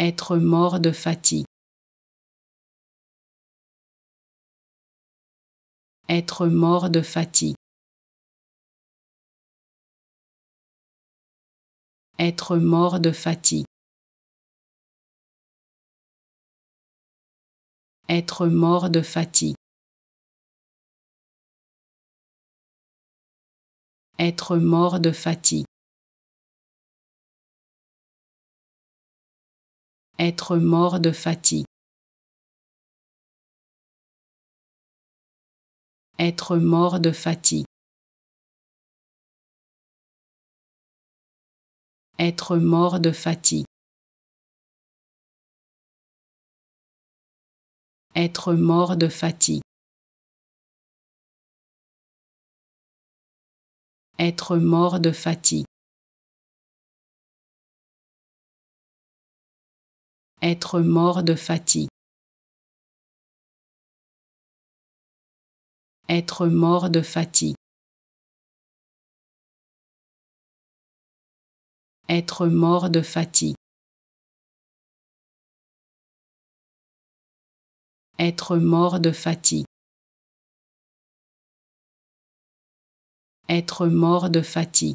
être mort de fatigue. Être mort de fatigue. Être mort de fatigue. Être mort de fatigue. Être mort de fatigue. être mort de fatigue. Être mort de fatigue. Être mort de fatigue. Être mort de fatigue. Être mort de fatigue. être mort de fatigue. Être mort de fatigue. Être mort de fatigue. Être mort de fatigue. Être mort de fatigue.